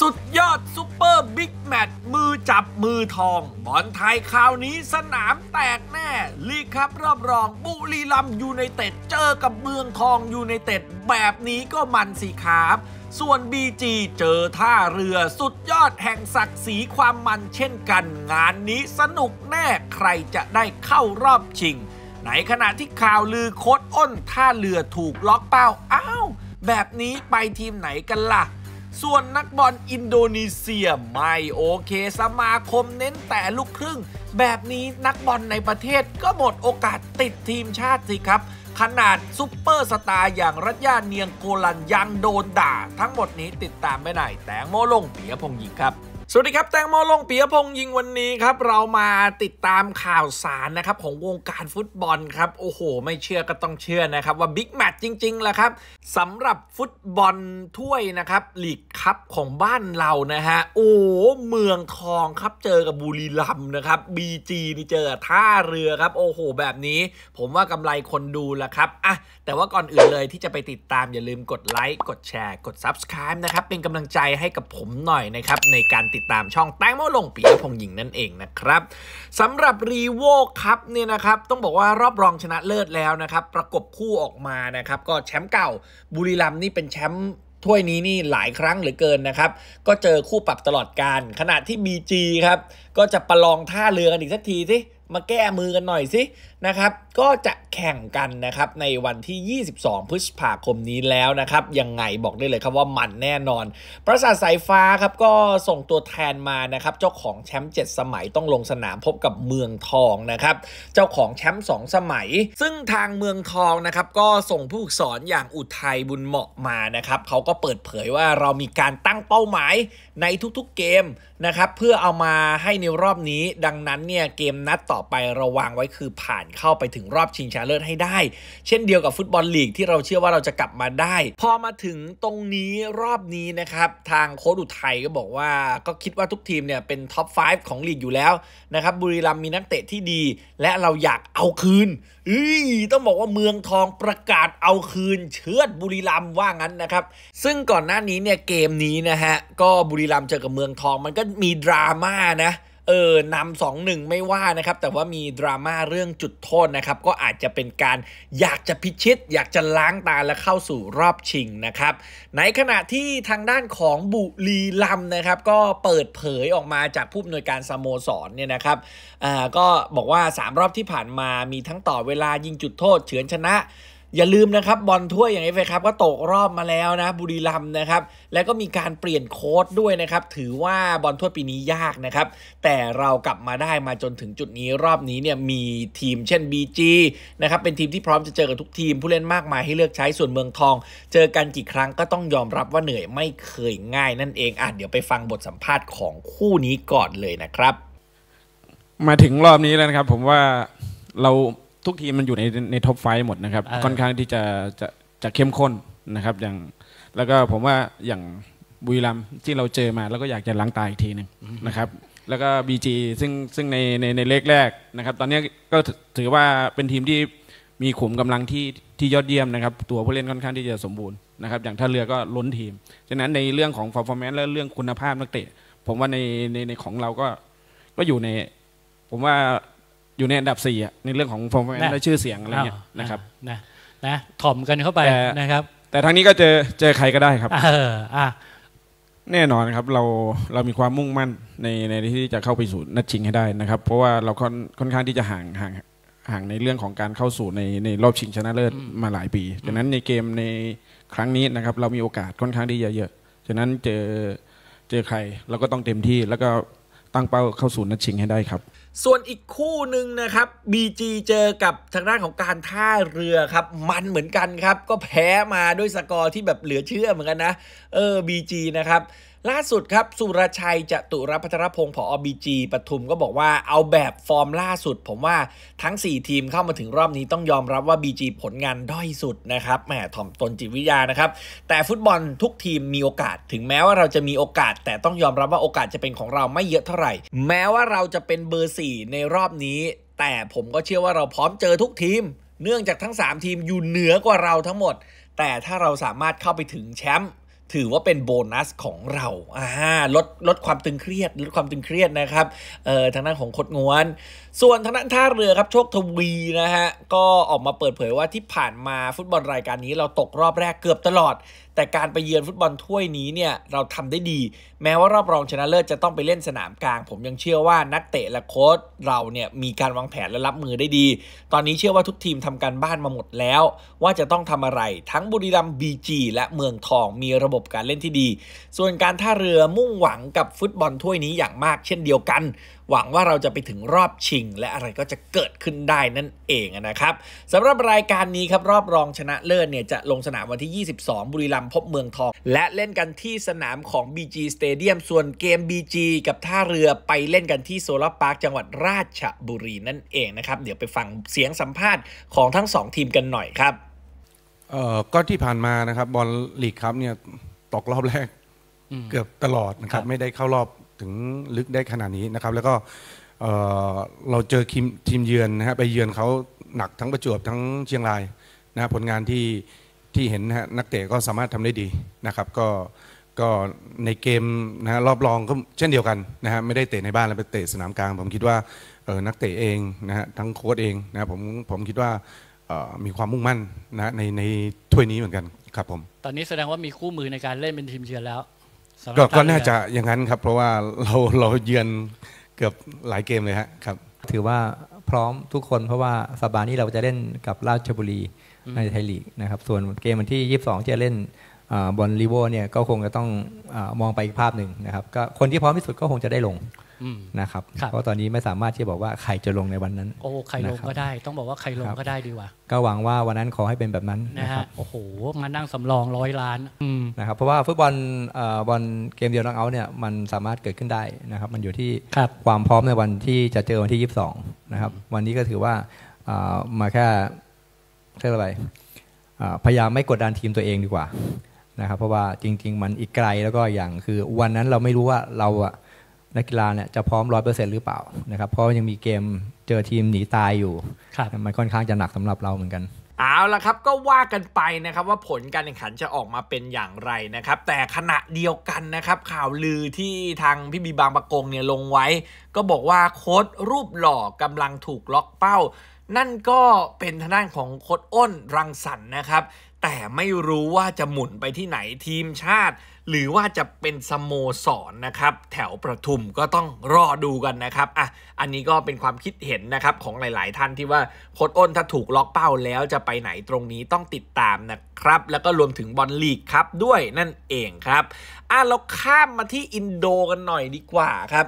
สุดยอดซูเปอร์บิ๊กแมตช์มือจับมือทอง บอลไทยคราวนี้สนามแตกแน่ลีกครับรอบรอง บุรีรัมยูไนเต็ดเจอกับเมืองทองยูไนเต็ด แบบนี้ก็มันสิครับ ส่วน BG เจอท่าเรือ สุดยอดแห่งศักดิ์ศรีความมันเช่นกัน งานนี้สนุกแน่ใครจะได้เข้ารอบชิงในขณะที่ข่าวลือโคดอ้นท่าเรือถูกล็อกเป้าอ้าวแบบนี้ไปทีมไหนกันล่ะส่วนนักบอลอินโดนีเซียไม่โอเค สมาคมเน้นแต่ลูกครึ่ง แบบนี้นักบอลในประเทศก็หมดโอกาสติดทีมชาติสิครับ ขนาดซุปเปอร์สตาร์อย่างรัตยาเนียงโกลันยังโดนด่า ทั้งหมดนี้ติดตามไปไหนแตงโมลงเปียพงยิงครับสวัสดีครับ แตงโมลงปียพงยิงวันนี้ครับเรามาติดตามข่าวสารนะครับของวงการฟุตบอลครับโอ้โห ไม่เชื่อก็ต้องเชื่อนะครับว่าบิ๊กแมตช์จริงๆแหละครับสำหรับฟุตบอลถ้วยนะครับลีกคัพของบ้านเรานะฮะโอ้เมืองทองครับเจอกับบุรีรัมย์นะครับบีจีนี่เจอท่าเรือครับ โอ้โหแบบนี้ ผมว่ากำไรคนดูและครับอ่ะแต่ว่าก่อนอื่นเลยที่จะไปติดตามอย่าลืมกดไลค์กดแชร์กด Subscribe นะครับเป็นกำลังใจให้กับผมหน่อยนะครับในการติดตามช่องแตงโมลงปียพงหญิงนั่นเองนะครับสำหรับรีโวคับเนี่ยนะครับต้องบอกว่ารอบรองชนะเลิศแล้วนะครับ ประกบคู่ออกมานะครับ ก็แชมป์เก่าบุรีรัมนี่เป็นแชมป์ถ้วยนี้นี่หลายครั้งเหลือเกินนะครับ ก็เจอคู่ปรับตลอดการ ขณะที่ BG ครับ ก็จะประลองท่าเรือกันอีกสักทีสิมาแก้มือกันหน่อยสินะครับ ก็จะแข่งกันนะครับในวันที่ 22 พฤษภาคมนี้แล้วนะครับยังไงบอกได้เลยครับว่ามันแน่นอนประสาทสายฟ้าครับก็ส่งตัวแทนมานะครับเจ้าของแชมป์7สมัยต้องลงสนามพบกับเมืองทองนะครับเจ้าของแชมป์2สมัยซึ่งทางเมืองทองนะครับก็ส่งผู้ฝึกสอนอย่างอุทัยบุญเหมาะมานะครับเขาก็เปิดเผยว่าเรามีการตั้งเป้าหมายในทุกๆเกมนะครับเพื่อเอามาให้ในรอบนี้ ดังนั้นเนี่ยเกมนัดต่อไประวังไว้คือผ่านเข้าไปถึงรอบชิงชนะเลิศให้ได้ เช่นเดียวกับฟุตบอลลีกที่เราเชื่อว่าเราจะกลับมาได้ พอมาถึงตรงนี้รอบนี้นะครับ ทางโค้ดอุทัยก็บอกว่าก็คิดว่าทุกทีมเนี่ยเป็นท็อป 5 ของลีกอยู่แล้วนะครับบุรีรัมมีนักเตะที่ดี และเราอยากเอาคืนอืต้องบอกว่าเมืองทองประกาศเอาคืนเชิดบุรีรัมว่างั้นนะครับ ซึ่งก่อนหน้านี้เนี่ยเกมนี้นะฮะ ก็บุรีรัมเจอกับเมืองทองมันก็มีดราม่านะเออนำสองหนึ่งไม่ว่านะครับแต่ว่ามีดราม่าเรื่องจุดโทษนะครับก็อาจจะเป็นการอยากจะพิชิต อยากจะล้างตาและเข้าสู่รอบชิงนะครับในขณะที่ทางด้านของบุรีลัมนะครับก็เปิดเผยออกมาจากผู้อำนวยการสโมสรเนี่ยนะครับอ่าก็บอกว่า 3 รอบที่ผ่านมามีทั้งต่อเวลายิงจุดโทษเฉือนชนะอย่าลืมนะครับบอลถ้วยอย่างเอฟเอครับก็ตกรอบมาแล้วนะบุรีรัมนะครับแล้วก็มีการเปลี่ยนโค้ดด้วยนะครับถือว่าบอลถ้วยปีนี้ยากนะครับ แต่เรากลับมาได้มาจนถึงจุดนี้รอบนี้เนี่ยมีทีม เช่น BG นะครับเป็นทีมที่พร้อมจะเจอกับ ทุกทีมผู้เล่นมากมายให้เลือกใช้ส่วนเมืองทอง เจอกันกี่ครั้งก็ต้องยอมรับว่าเหนื่อยไม่เคยง่าย นั่นเองอ่ะเดี๋ยวไปฟังบทสัมภาษณ์ของคู่นี้ก่อนเลยนะครับ มาถึงรอบนี้แล้วนะครับ ผมว่าเราทุกทีมมันอยู่ในในท็อปไฟหมดนะครับ ค่อนข้างที่จะจะจะเข้มข้นนะครับ อย่างแล้วก็ผมว่าอย่างบุรีรัมที่เราเจอมาแล้วก็อยากจะล้างตาอีกทีหนึ่งนะครับ แล้วก็บีจีซึ่งซึ่งในในในเลขแรกนะครับ ตอนนี้ก็ถือว่าเป็นทีมที่มีขุมกำลังที่ที่ยอดเยี่ยมนะครับ ตัวผู้เล่นค่อนข้างที่จะสมบูรณ์นะครับ อย่างท่าเรือก็ล้นทีมฉะนั้นในเรื่องของฟอร์ฟอร์แมนและเรื่องคุณภาพนักเตะผมว่าในในในของเราก็ก็อยู่ใน ผมว่าอยู่ในอันดับสอ่ะในเรื่องของฟอร์มแมนและชื่อเสียงอะไรเงี้ยนะครับนะนะถ่อมกันเข้าไปนะครับ แต่ทางนี้ก็เจอเจอใครก็ได้ครับเอออ่ะแน่นอนครับเราเรามีความมุ่งมั่นในในที่จะเข้าไปสู่นัดชิงให้ได้นะครับ เพราะว่าเราค่อนค่อนข้างที่จะห่างห่างห่างในเรื่องของการเข้าสู่ในในรอบชิงชนะเลิศมาหลายปีดังนั้นในเกมในครั้งนี้นะครับเรามีโอกาสค่อนข้างที่จะเยอะฉะนั้นเจอเจอใครเราก็ต้องเต็มที่แล้วก็ตั้งเป้าเข้าสู่นัดชิงให้ได้ครับส่วนอีกคู่หนึ่งนะครับ BG เจอกับทางด้านของการท่าเรือครับมันเหมือนกันครับก็แพ้มาด้วยสกอร์ที่แบบเหลือเชื่อเหมือนกันนะ เออ BG นะครับล่าสุดครับสุรชัยจตุรพัทรพงศ์ผอบีจีปทุมก็บอกว่าเอาแบบฟอร์มล่าสุด ผมว่าทั้ง 4 ทีมเข้ามาถึงรอบนี้ต้องยอมรับว่า BG ผลงานด้อยสุดนะครับแหมถ่อมตนจิตวิทยานะครับแต่ฟุตบอลทุกทีมมีโอกาสถึงแม้ว่าเราจะมีโอกาส แต่ต้องยอมรับว่าโอกาสจะเป็นของเราไม่เยอะเท่าไหร่ แม้ว่าเราจะเป็นเบอร์สี่ในรอบนี้ แต่ผมก็เชื่อว่าเราพร้อมเจอทุกทีม เนื่องจากทั้ง 3 ทีมอยู่เหนือกว่าเราทั้งหมด แต่ถ้าเราสามารถเข้าไปถึงแชมป์ถือว่าเป็นโบนัสของเราอ่าลดลดความตึงเครียดลดความตึงเครียดนะครับ เอ่อ ทางด้านของคดงวน ส่วนทางด้านท่าเรือครับโชคทวีนะฮะ ก็ออกมาเปิดเผยว่าที่ผ่านมาฟุตบอลรายการนี้เราตกรอบแรกเกือบตลอดแต่การไปเยือนฟุตบอลถ้วยนี้เนี่ยเราทำได้ดี แม้ว่ารอบ รองชนะเลิศจะต้องไปเล่นสนามกลาง ผมยังเชื่อว่านักเตะและโค้ชเราเนี่ยมีการวางแผน และ รับมือได้ดี ตอนนี้เชื่อว่าทุกทีมทำการบ้าน มา หมด แล้ว ว่าจะต้องทำอะไรทั้งบุรีรัมย์บีจีและเมืองทองมีระบบการเล่นที่ดี ส่วนการท่าเรือมุ่งหวังกับฟุตบอลถ้วยนี้อย่างมากเช่นเดียวกันหวังว่าเราจะไปถึงรอบชิง และอะไรก็จะเกิดขึ้นได้นั่นเองนะครับสำหรับรายการนี้ครับรอบรองชนะเลิศเนี่ย จะลงสนามวันที่ 22 บุรีรัมย์พบเมืองทอง และเล่นกันที่สนามของ BG Stadium ส่วนเกม BG กับท่าเรือไปเล่นกันที่โซลาร์พาร์คจังหวัดราชบุรีนั่นเองนะครับ เดี๋ยวไปฟังเสียงสัมภาษณ์ของทั้งสองทีมกันหน่อยครับเอ่อก็ที่ผ่านมานะครับ บอลลีกครับเนี่ยตกรอบแรกเกือบตลอดนะครับไม่ได้เข้ารอบถึงลึกได้ขนาดนี้นะครับ แล้วก็เราเจอทีมเยือนนะฮะไปเยือนเขาหนักทั้งประจวบทั้งเชียงรายนะผลงานที่ที่เห็นนะฮะนักเตะก็สามารถทำได้ดีนะครับ ก็ก็ในเกมนะฮะรอบรองก็เช่นเดียวกันนะฮะไม่ได้เตะในบ้านแล้วไปเตะสนามกลาง ผมคิดว่านักเตะเองนะฮะทั้งโค้ชเองนะผมผมคิดว่ามีความมุ่งมั่นนะในในถ้วยนี้เหมือนกันครับผมตอนนี้แสดงว่ามีคู่มือในการเล่นเป็นทีมเยือนแล้วก็ก็น่าจะอย่างนั้นครับ เพราะว่าเราเราเยือนเกือบหลายเกมเลยครับ ถือว่าพร้อมทุกคนเพราะว่าสัปดาห์นี้เราจะเล่นกับราชบุรีในไทยลีกนะครับส่วนเกมวันที่ 22จะเล่นบอลลีโวเนี่ยก็คงจะต้องอมองไปอีกภาพหนึ่งนะครับก็คนที่พร้อมที่สุดก็คงจะได้ลงนะครับ เพราะตอนนี้ไม่สามารถที่จะบอกว่าใครจะลงในวันนั้นโอ้ใครลงก็ได้ต้องบอกว่าใครลงก็ได้ดีกว่าก็หวังว่าวันนั้นขอให้เป็นแบบนั้นนะฮะโอ้โหมานั่งสำรองร้อยล้านนะครับเพราะว่าฟุตบอลบอลเกมเดียวนักเอาเนี่ย มันสามารถเกิดขึ้นได้นะครับมันอยู่ที่ความพร้อมในวันที่จะเจอวันที่ 22นะครับวันนี้ก็ถือว่ามาแค่เท่าไหะ่พยายามไม่กดดันทีมตัวเองดีกว่านะครับเพราะว่าจริงๆมันอีกไกลแล้วก็อย่างคือวันนั้นเราไม่รู้ว่าเราอะนักกีฬาเนี่ยจะพร้อมร้อยเปอร์เซ็นต์หรือเปล่านะครับเพราะยังมีเกมเจอทีมหนีตายอยู่มันค่อนข้างจะหนักสำหรับเราเหมือนกัน เอาละครับก็ว่ากันไปนะครับ ว่าผลการแข่งขันจะออกมาเป็นอย่างไรนะครับ แต่ขณะเดียวกันนะครับข่าวลือที่ทางพี่บีบางประกงเนี่ยลงไว้ ก็บอกว่าโค้ดรูปหล่อกำลังถูกล็อกเป้า นั่นก็เป็นทางด้านของโค้ดอ้นรังสรรค์นะครับแต่ไม่รู้ว่าจะหมุนไปที่ไหนทีมชาติ หรือว่าจะเป็นสโมสรนนะครับ แถวประทุมก็ต้องรอดูกันนะครับอ่ะอันนี้ก็เป็นความคิดเห็นนะครับของหลาย ๆ ท่านที่ว่าโค้ดอ้นถ้าถูกล็อกเป้าแล้วจะไปไหนตรงนี้ต้องติดตามนะครับ แล้วก็รวมถึงบอลลีกครับด้วยนั่นเองครับอ่ะเราข้ามมาที่อินโดกันหน่อยดีกว่าครับ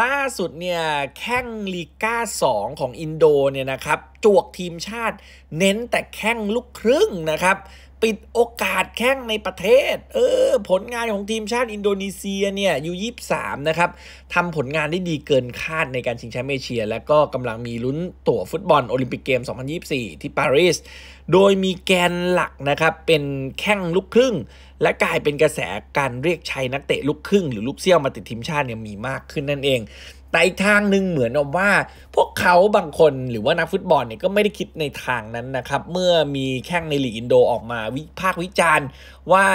ล่าสุดเนี่ยแข้งลีก้า2ของอินโดเนี่ยนะครับจวกทีมชาติเน้นแต่แข้งลูกครึ่งนะครับปิดโอกาสแข่งในประเทศ เออผลงานของทีมชาติอินโดนีเซียเนี่ยยูยี่สามนะครับ ทำผลงานได้ดีเกินคาดในการชิงแชมป์เอเชียและก็กำลังมีลุ้นตั๋วฟุตบอลโอลิมปิกเกม 2024 ที่ปารีส โดยมีแกนหลักนะครับเป็นแข้งลูกครึ่งและกลายเป็นกระแสการเรียกใช้นักเตะลูกครึ่งหรือลูกเซี่ยวมาติดทีมชาติเนี่ยมีมากขึ้นนั่นเองแต่อีกทางหนึ่งเหมือนว่าพวกเขาบางคนหรือว่านักฟุตบอลเนี่ยก็ไม่ได้คิดในทางนั้นนะครับ เมื่อมีแข้งในลีกอินโดออกมาวิพากษ์วิจารณ์ ว่า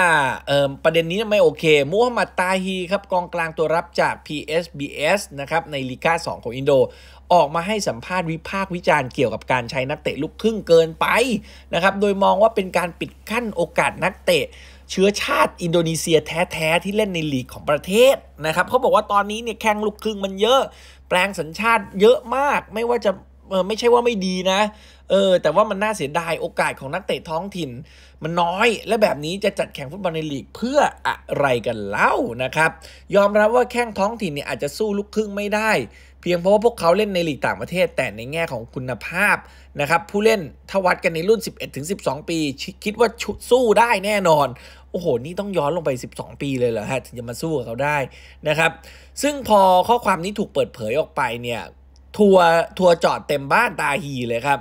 ประเด็นนี้ไม่โอเคมูฮัมหมัดตาฮีครับกองกลางตัวรับจาก PSBS นะครับในลีกา2ของอินโดออกมาให้สัมภาษณ์วิพากษ์วิจารณ์เกี่ยวกับการใช้นักเตะลูกครึ่งเกินไปนะครับโดยมองว่าเป็นการปิดขั้นโอกาสนักเตะเชื้อชาติอินโดนีเซียแท้ๆที่เล่นในลีกของประเทศนะครับเขาบอกว่าตอนนี้เนี่ยแข่งลูกครึ่งมันเยอะ แปลงสัญชาติเยอะมากไม่ว่าจะไม่ใช่ว่าไม่ดีนะเออแต่ว่ามันน่าเสียดายโอกาสของนักเตะท้องถิ่นมันน้อยและแบบนี้จะจัดแข่งฟุตบอลในลีกเพื่ออะไรกันเล่านะครับ ยอมรับว่าแข่งท้องถิ่นเนี่ยอาจจะสู้ลูกครึ่งไม่ได้ เพียงเพราะว่าพวกเขาเล่นในลีกต่างประเทศ แต่ในแง่ของคุณภาพนะครับผู้เล่นถ้าวัดกันในรุ่น 11-12 ปี คิดว่าสู้ได้แน่นอนโอ้โห นี่ ต้องย้อนลงไป 12 ปีเลยเหรอฮะถึงจะมา สู้กับเขา ได้นะครับ ซึ่งพอข้อความนี้ถูกเปิดเผยออกไปเนี่ย ทัวร์ทัวร์จอด เต็มบ้านตาฮีเลย ครับ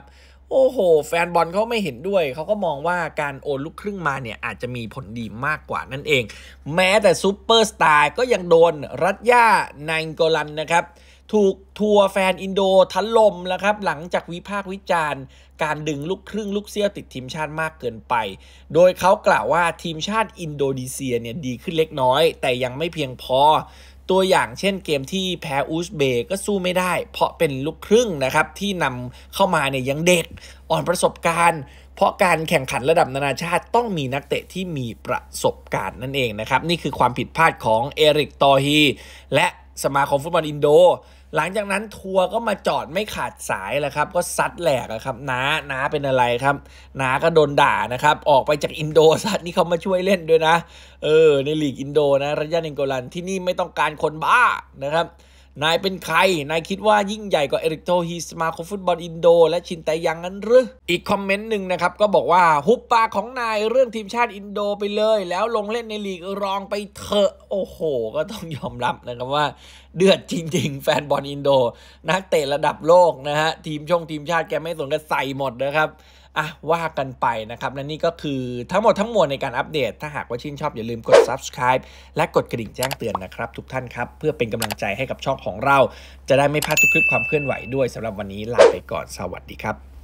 โอ้โห แฟนบอลเขาไม่เห็นด้วย เขาก็มองว่าการโอนลูก ครึ่ง มาเนี่ย อาจจะมีผลดีมากกว่านั่นเอง แม้แต่ซูเปอร์สตาร์ก็ยังโดนรัตย่านายโกลันนะครับถูกทัวร์แฟนอินโดทล่มแล้วครับหลังจากวิพากษ์วิจารณ์การดึงลูกครึ่งลูกเสี้ยวติดทีมชาติมากเกินไป โดยเขากล่าวว่าทีมชาติอินโดนีเซียเนี่ยดีขึ้นเล็กน้อย แต่ยังไม่เพียงพอ ตัวอย่างเช่นเกมที่แพ้อูซเบกก็สู้ไม่ได้ เพราะเป็นลูกครึ่งนะครับ ที่นำเข้ามาเนี่ยยังเด็กอ่อนประสบการณ์ เพราะการแข่งขันระดับนานาชาติต้องมีนักเตะที่มีประสบการณ์นั่นเองนะครับนี่คือความผิดพลาดของเอริกตอฮีและสมาคมฟุตบอลอินโดหลังจากนั้นทัวร์ก็มาจอดไม่ขาดสายแล้วครับ ก็ซัดแหลกครับน้าน้าเป็นอะไรครับน้าก็โดนด่านะครับ ออกไปจากอินโดซัดนี่เขามาช่วยเล่นด้วยนะ เออในลีกอินโดนะระยะนิงโกลันที่นี่ไม่ต้องการคนบ้านะครับนายเป็นใคร นายคิดว่ายิ่งใหญ่กว่าเอริกโตฮีสมาคฟุตบอลอินโดและชินไตยังนั้นหรืออีกคอมเมนต์หนึ่งนะครับก็บอกว่า ฮุบปากของนายเรื่องทีมชาติอินโดไปเลยแล้วลงเล่นในลีกรองไปเถอะ โอ้โหก็ต้องยอมรับนะครับว่าเดือดจริง ๆแฟนบอลอินโดนักเตะระดับโลกนะฮะทีมช่องทีมชาติแกไม่สนก็ใส่หมดนะครับอ่ะ ว่ากันไปนะครับและนี่ก็คือทั้งหมดทั้งมวลในการอัปเดต ถ้าหากว่าชื่นชอบอย่าลืมกด subscribe และกดกระดิ่งแจ้งเตือนนะครับ ทุกท่านครับ เพื่อเป็นกำลังใจให้กับช่องของเรา จะได้ไม่พลาดทุกคลิปความเคลื่อนไหวด้วยสำหรับวันนี้ลาไปก่อนสวัสดีครับ